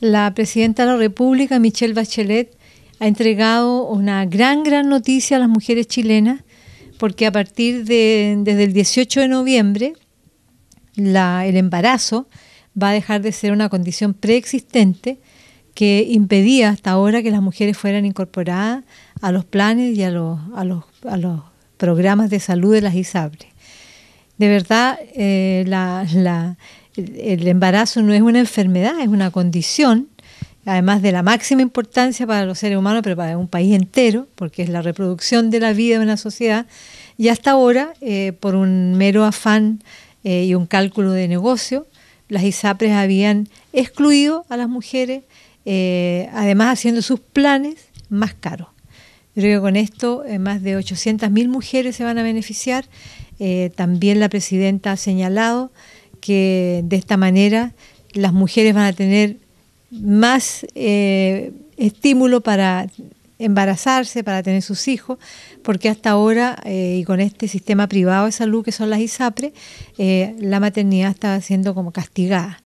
La presidenta de la República, Michelle Bachelet, ha entregado una gran, gran noticia a las mujeres chilenas, porque a partir de desde el 18 de noviembre, la, el embarazo va a dejar de ser una condición preexistente que impedía hasta ahora que las mujeres fueran incorporadas a los planes y a los, a los, a los programas de salud de las ISABRE. De verdad, eh, la el embarazo no es una enfermedad, es una condición, además de la máxima importancia para los seres humanos, pero para un país entero, porque es la reproducción de la vida de una sociedad, y hasta ahora, eh, por un mero afán eh, y un cálculo de negocio, las ISAPRES habían excluido a las mujeres, eh, además haciendo sus planes más caros. creo que con esto más de 800.000 mujeres se van a beneficiar. también la presidenta ha señalado que de esta manera las mujeres van a tener más eh, estímulo para embarazarse, para tener sus hijos, porque hasta ahora, eh, y con este sistema privado de salud que son las ISAPRE, eh, la maternidad estaba siendo como castigada.